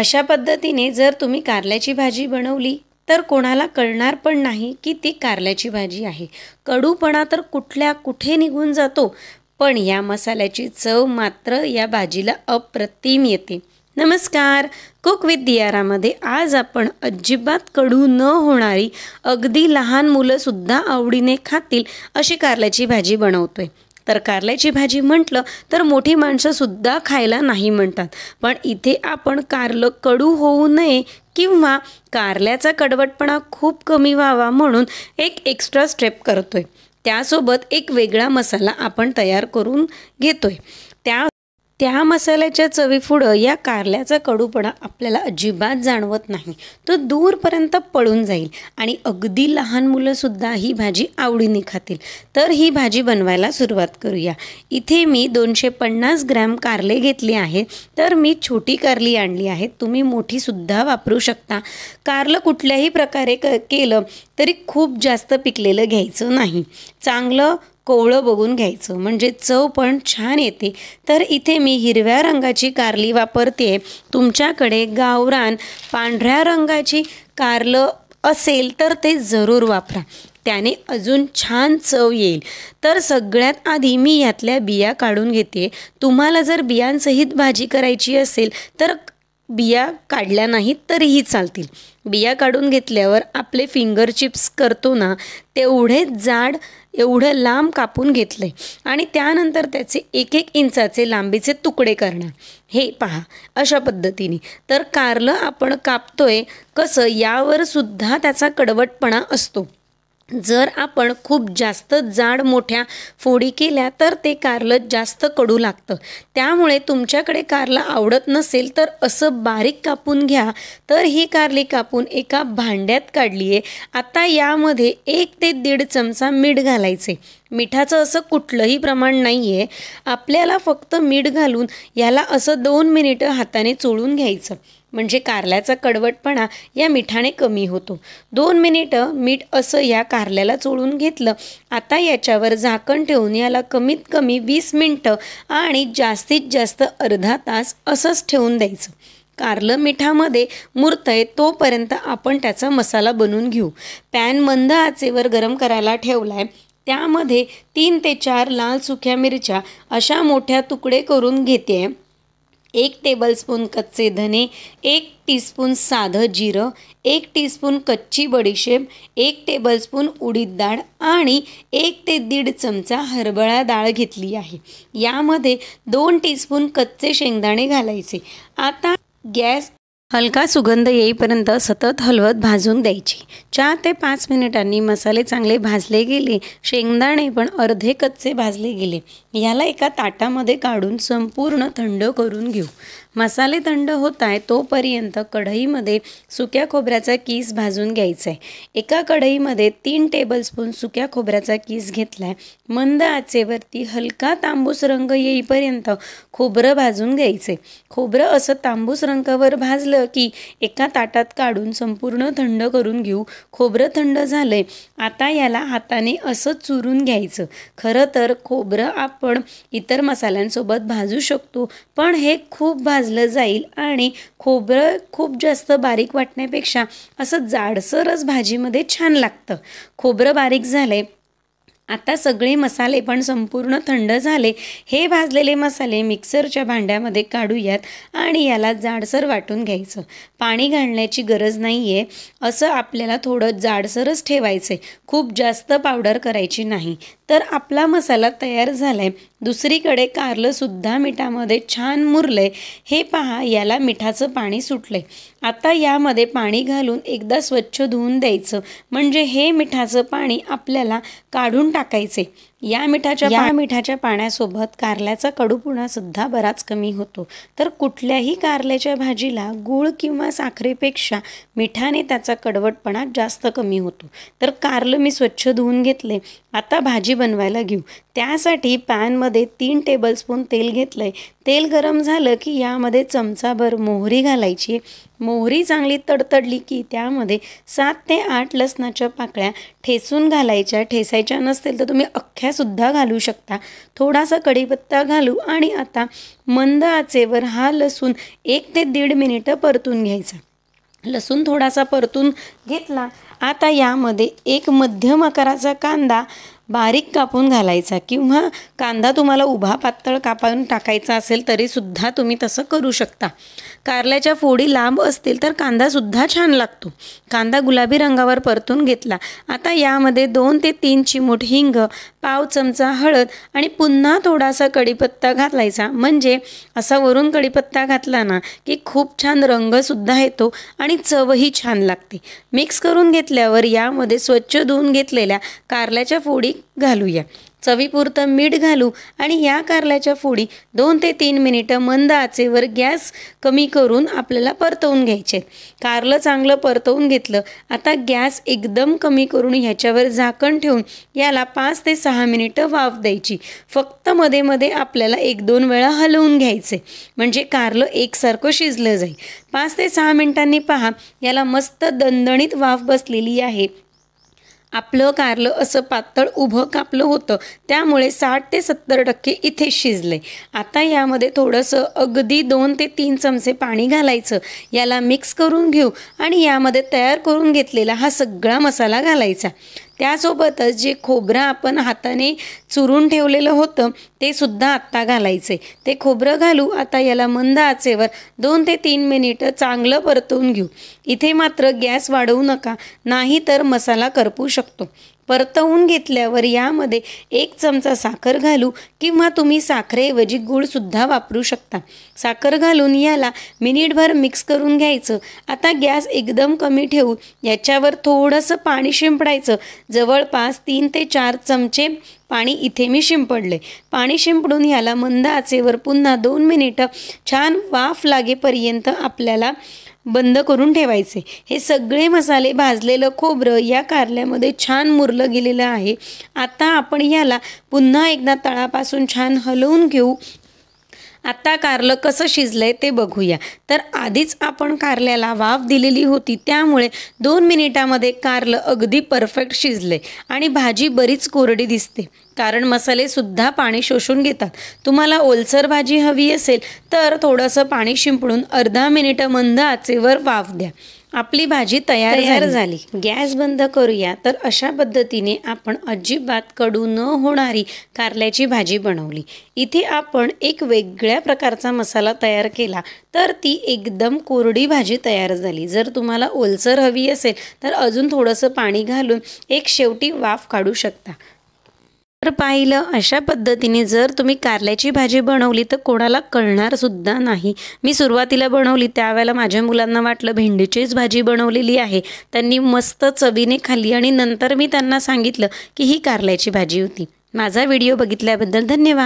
अशा पद्धतीने जर तुम्ही कारल्याची भाजी बनवली तर कोणाला कळणार पण नाही की ती कारल्याची भाजी आहे कडूपणा तर कुठल्या कुठे निघून जातो पण या मसाल्याची चव मात्र या भाजीला अप्रतिम येते नमस्कार कुक विथ दियारामध्ये आज आपण अजिबात कडू न होणारी अगदी लहान मुलंसुद्धा आवडीने खातील अशी कारल्याची भाजी आहे तर कारल्याची भाजी म्हटलं तर मोठी माणसंसुद्धा खायला नाही म्हणतात पण इथे आपण कारलं कडू होऊ नये किंवा कारल्याचा कडवटपणा खूप कमी व्हावा म्हणून एक एक्स्ट्रा स्टेप करतोय त्यासोबत एक वेगळा मसाला आपण तयार करून घेतोय त्या त्या मसाल्याच्या चवीपुढं या कारल्याचा कडूपणा आपल्याला अजिबात जाणवत नाही तो दूरपर्यंत पळून जाईल आणि अगदी लहान मुलंसुद्धा ही भाजी आवडीने खातील तर ही भाजी बनवायला सुरुवात करूया इथे मी दोनशे पन्नास ग्रॅम कारले घेतली आहे तर मी छोटी कारली आणली आहे तुम्ही मोठीसुद्धा वापरू शकता कारलं कुठल्याही प्रकारे क केलं तरी खूप जास्त पिकलेलं घ्यायचं नाही चांगलं कोवळं बघून घ्यायचं म्हणजे चव पण छान येते तर इथे मी हिरव्या रंगाची कारली वापरते तुमच्याकडे गावरान पांढऱ्या रंगाची कारलं असेल तर ते जरूर वापरा त्याने अजून छान चव येईल तर सगळ्यात आधी मी यातल्या बिया काढून घेते तुम्हाला जर बियांसहित भाजी करायची असेल तर बिया काढल्या नाहीत तरीही चालतील बिया काढून घेतल्यावर आपले फिंगर चिप्स करतो ना तेवढे जाड एवढं लांब कापून घेतलं आहे आणि त्यानंतर त्याचे एक एक इंचाचे लांबीचे तुकडे करणार हे पहा अशा पद्धतीने तर कारलं आपण कापतोय कसं यावर सुद्धा त्याचा कडवटपणा असतो जर आपण खूप जास्त जाड मोठ्या फोडी केल्या तर ते कारलं जास्त कडू लागतं त्यामुळे तुमच्याकडे कारलं आवडत नसेल तर असं बारीक कापून घ्या तर ही कारली कापून एका भांड्यात काढली आहे आता यामध्ये एक ते दीड चमचा मीठ घालायचे मिठाचं असं कुठलंही प्रमाण नाही आहे आपल्याला फक्त मीठ घालून याला असं दोन मिनिटं हाताने चोळून घ्यायचं म्हणजे कारल्याचा कडवटपणा या मिठाने कमी होतो दोन मिनिटं मीठ असं या कारल्याला चोळून घेतलं आता याच्यावर झाकण ठेवून याला कमीत कमी वीस मिनटं आणि जास्तीत जास्त अर्धा तास असंच ठेवून द्यायचं कारलं मिठामध्ये आहे तोपर्यंत आपण त्याचा मसाला बनवून घेऊ पॅन मंद आचेवर गरम करायला ठेवला आहे त्यामध्ये तीन ते चार लाल सुक्या मिरच्या अशा मोठ्या तुकडे करून घेते एक टेबलस्पून कच्चे धने एक टीस्पून साधं जिरं एक टीस्पून कच्ची बडीशेप एक टेबलस्पून उडीद डाळ आणि एक ते दीड चमचा हरभरा डाळ घेतली आहे यामध्ये दोन टीस्पून कच्चे शेंगदाणे घालायचे आता गॅस हलका सुगंध येईपर्यंत सतत हलवत भाजून द्यायची चार ते पाच मिनिटांनी मसाले चांगले भाजले गेले शेंगदाणे पण अर्धे कच्चे भाजले गेले याला एका ताटामध्ये काढून संपूर्ण थंड करून घेऊ मसाले थंड होत आहे तोपर्यंत कढईमध्ये सुक्या खोबऱ्याचा कीस भाजून घ्यायचा आहे एका कढईमध्ये तीन टेबलस्पून सुक्या खोबऱ्याचा कीस घेतला आहे मंद आचेवरती हलका तांबूस रंग येईपर्यंत खोबरं भाजून घ्यायचं आहे खोबरं असं तांबूस रंगावर भाजलं की एका ताटात काढून संपूर्ण थंड करून घेऊ खोबरं थंड झालंय आता याला हाताने असं चुरून घ्यायचं खरं तर खोबरं आपण इतर मसाल्यांसोबत भाजू शकतो पण हे खूप भाज भाजलं जाईल आणि खोबरं खूप जास्त बारीक वाटण्यापेक्षा असं जाडसरच भाजीमध्ये छान लागतं खोबरं बारीक झालं आता सगळे मसाले पण संपूर्ण थंड झाले हे भाजलेले मसाले मिक्सरच्या भांड्यामध्ये काढूयात आणि याला जाडसर वाटून घ्यायचं पाणी घालण्याची गरज नाही आहे असं आपल्याला थोडं जाडसरच ठेवायचं आहे खूप जास्त पावडर करायची नाही तर आपला मसाला तयार झाला दुसरीकडे कारलंसुद्धा मिठामध्ये छान मुरले हे पहा याला मिठाचं पाणी सुटले आता यामध्ये पाणी घालून एकदा स्वच्छ धुवून द्यायचं म्हणजे हे मिठाचं पाणी आपल्याला काढून टाकायचे या मिठाच्या या मिठाच्या पाण्यासोबत कारल्याचा कडूपुणासुद्धा बराच कमी होतो तर कुठल्याही कारल्याच्या भाजीला गूळ किंवा साखरेपेक्षा मिठाने त्याचा कडवटपणा जास्त कमी होतो तर कारलं मी स्वच्छ धुवून घेतले आता भाजी बनवायला घेऊ त्यासाठी पॅनमध्ये यामध्ये तीन टेबलस्पून तेल घेतलं आहे तेल गरम झालं की यामध्ये चमचाभर मोहरी घालायची मोहरी चांगली तडतडली की त्यामध्ये सात ते आठ लसणाच्या पाकळ्या ठेसून घालायच्या ठेसायच्या नसतील तर तुम्ही अख्ख्यासुद्धा घालू शकता थोडासा कढीपत्ता घालू आणि आता मंद आचेवर हा लसूण एक ते दीड मिनिटं परतून घ्यायचा लसूण थोडासा परतून घेतला आता यामध्ये एक मध्यम आकाराचा कांदा बारीक कापून घालायचा किंवा कांदा तुम्हाला उभा पातळ कापून टाकायचा असेल तरीसुद्धा तुम्ही तसं करू शकता कारल्याच्या फोडी लांब असतील तर कांदासुद्धा छान लागतो कांदा गुलाबी रंगावर परतून घेतला आता यामध्ये दोन ते तीन चिमूट हिंग पाव चमचा हळद आणि पुन्हा थोडासा कढीपत्ता घालायचा म्हणजे असा वरून कढीपत्ता घातला ना की खूप छान रंगसुद्धा येतो आणि चवही छान लागते मिक्स करून घेतल्यावर यामध्ये स्वच्छ धुवून घेतलेल्या कारल्याच्या फोडी घालूया चवीपुरतं मीठ घालू आणि ह्या कारल्याच्या फोडी दोन ते तीन मिनिटं मंद आचेवर गॅस कमी करून आपल्याला परतवून घ्यायचे कारलं चांगलं परतवून घेतलं आता गॅस एकदम कमी करून ह्याच्यावर झाकण ठेवून याला पाच ते सहा मिनिटं वाफ द्यायची फक्त मध्ये मध्ये आपल्याला एक दोन वेळा हलवून घ्यायचे म्हणजे कारलं एकसारखं शिजलं जाईल पाच ते सहा मिनिटांनी पहा याला मस्त दणदणीत वाफ बसलेली आहे आपलं कारलं असं पातळ उभं कापलं होतं त्यामुळे साठ ते सत्तर टक्के इथे शिजले आता यामध्ये थोडंसं अगदी दोन ते तीन चमचे पाणी घालायचं याला मिक्स करून घेऊ आणि यामध्ये तयार करून घेतलेला हा सगळा मसाला घालायचा त्यासोबतच जे खोबरं आपण हाताने चुरून ठेवलेलं होतं ते सुद्धा आत्ता घालायचे ते खोबरं घालू आता याला मंद आचेवर दोन ते तीन मिनिटं चांगलं परतवून घेऊ इथे मात्र गॅस वाढवू नका नाही तर मसाला करपू शकतो परतवून घेतल्यावर यामध्ये एक चमचा साखर घालू किंवा तुम्ही साखरेऐवजी गुळसुद्धा वापरू शकता साखर घालून याला मिनिटभर मिक्स करून घ्यायचं आता गॅस एकदम कमी ठेवून याच्यावर थोडंसं पाणी शिंपडायचं जवळपास तीन ते चार चमचे पाणी इथे मी शिंपडले पाणी शिंपडून याला मंद आचेवर पुन्हा दोन मिनिटं छान वाफ लागेपर्यंत आपल्याला बंद करून ठेवायचे हे सगळे मसाले भाजलेलं खोबरं या कारल्यामध्ये छान मुरलं गेलेलं आहे आता आपण याला पुन्हा एकदा तळापासून छान हलवून घेऊ आता कारलं कसं शिजलंय ते बघूया तर आधीच आपण कारल्याला वाफ दिलेली होती त्यामुळे दोन मिनिटामध्ये कारलं अगदी परफेक्ट शिजलंय आणि भाजी बरीच कोरडी दिसते कारण मसालेसुद्धा पाणी शोषून घेतात तुम्हाला ओलसर भाजी हवी असेल तर थोडंसं पाणी शिंपडून अर्धा मिनिटं मंद आचेवर वाफ द्या आपली भाजी तयार तयार झाली गॅस बंद करूया तर अशा पद्धतीने आपण अजिबात कडू न होणारी कारल्याची भाजी बनवली इथे आपण एक वेगळ्या प्रकारचा मसाला तयार केला तर ती एकदम कोरडी भाजी तयार झाली जर तुम्हाला ओलसर हवी असेल तर अजून थोडंसं पाणी घालून एक शेवटी वाफ काढू शकता तर पाहिलं अशा पद्धतीने जर तुम्ही कारल्याची भाजी बनवली तर कोणाला कळणारसुद्धा नाही मी सुरुवातीला बनवली त्यावेळेला माझ्या मुलांना वाटलं भेंडीचीच भाजी बनवलेली आहे त्यांनी मस्त चवीने खाल्ली आणि नंतर मी त्यांना सांगितलं की ही कारल्याची भाजी होती माझा व्हिडिओ बघितल्याबद्दल धन्यवाद